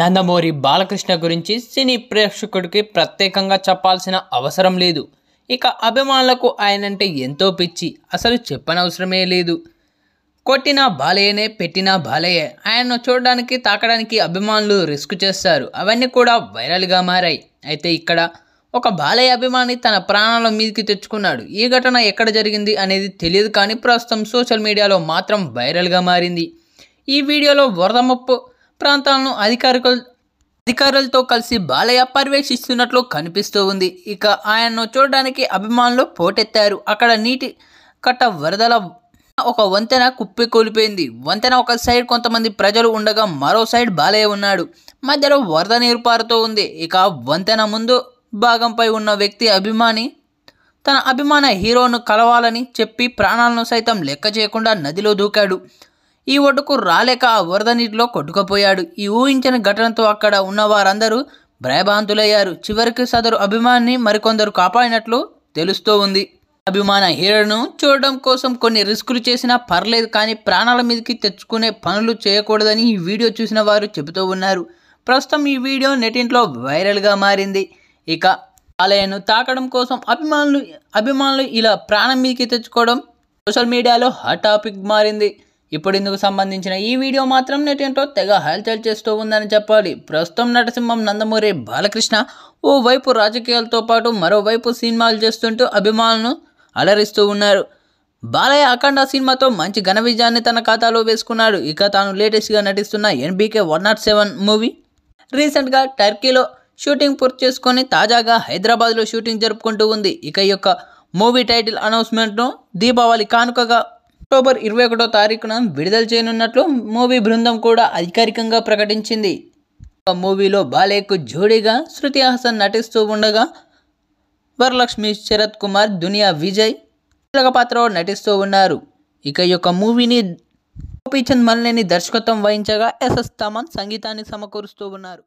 నందమూరి బాలకృష్ణ గురించి సినీ ప్రేక్షకుడికి ప్రత్యేకంగా చెప్పాల్సిన అవసరం లేదు ఇక అభిమానులకు ఆయనంటే ఎంతో పిచ్చి అసలు చెప్పనవసరమే లేదు కొట్టిన బాలయ్యనే పెట్టిన బాలయ్యే ఆయన్ను చూడడానికి తాకడానికి అభిమానులు రిస్క్ చేస్తారు అవన్నీ కూడా వైరల్గా మారాయి అయితే ఇక్కడ ఒక బాలయ్య అభిమాని తన ప్రాణాల మీదకి తెచ్చుకున్నాడు ఈ ఘటన ఎక్కడ జరిగింది అనేది తెలియదు కానీ ప్రస్తుతం సోషల్ మీడియాలో మాత్రం వైరల్గా మారింది ఈ వీడియోలో వరదమప్పు ప్రాంతాలను అధికారికలు అధికారులతో కలిసి బాలయ్య పర్యవేక్షిస్తున్నట్లు కనిపిస్తూ ఉంది ఇక ఆయన్ను చూడడానికి అభిమానులు పోటెత్తారు అక్కడ నీటి కట్ట వరదల ఒక వంతెన కుప్పి కూలిపోయింది వంతెన ఒక సైడ్ కొంతమంది ప్రజలు ఉండగా మరో సైడ్ బాలయ్య ఉన్నాడు మధ్యలో వరద నీరు పారుతూ ఉంది ఇక వంతెన ముందు భాగంపై ఉన్న వ్యక్తి అభిమాని తన అభిమాన హీరోను కలవాలని చెప్పి ప్రాణాలను సైతం లెక్క చేయకుండా నదిలో దూకాడు ఈ ఒడ్డుకు రాలేక ఆ వరద నీటిలో కొట్టుకుపోయాడు ఈ ఊహించిన ఘటనతో అక్కడ ఉన్న వారందరూ భయభాంతులయ్యారు చివరికి సదరు అభిమాన్ని మరికొందరు కాపాడినట్లు తెలుస్తూ ఉంది అభిమాన హీరోను చూడడం కోసం కొన్ని రిస్కులు చేసినా పర్లేదు కానీ ప్రాణాల మీదకి తెచ్చుకునే పనులు చేయకూడదని ఈ వీడియో చూసిన వారు చెబుతూ ఉన్నారు ప్రస్తుతం ఈ వీడియో నెటింట్లో వైరల్గా మారింది ఇక ఆలయను తాకడం కోసం అభిమానులు అభిమానులు ఇలా ప్రాణం మీదకి తెచ్చుకోవడం సోషల్ మీడియాలో హాట్ టాపిక్ మారింది ఇప్పుడు ఇందుకు సంబంధించిన ఈ వీడియో మాత్రం నేటేంటో తెగ హల్చల్ చేస్తూ ఉందని చెప్పాలి ప్రస్తుతం నటసింహం నందమూరి బాలకృష్ణ ఓవైపు రాజకీయాలతో పాటు మరోవైపు సినిమాలు చేస్తుంటూ అభిమానులను అలరిస్తూ ఉన్నారు బాలయ్య అఖండ సినిమాతో మంచి ఘన విజయాన్ని తన ఖాతాలో వేసుకున్నాడు ఇక తాను లేటెస్ట్గా నటిస్తున్న NBK one not seven movie రీసెంట్గా టర్కీలో షూటింగ్ పూర్తి చేసుకొని తాజాగా హైదరాబాద్లో షూటింగ్ జరుపుకుంటూ ఉంది ఇక యొక్క మూవీ టైటిల్ అనౌన్స్మెంట్ను దీపావళి కానుకగా అక్టోబర్ ఇరవై ఒకటో తారీఖున విడుదల చేయనున్నట్లు మూవీ బృందం కూడా అధికారికంగా ప్రకటించింది మూవీలో బాలేకు జోడీగా శృతి హాసన్ నటిస్తూ ఉండగా వరలక్ష్మి శరత్ కుమార్ దునియా విజయ్ కీలక పాత్రలో నటిస్తూ ఉన్నారు ఇక ఈ యొక్క మూవీని గోపీచంద్ మల్లేని దర్శకత్వం వహించగా ఎస్ఎస్ తమన్ సంగీతాన్ని సమకూరుస్తూ ఉన్నారు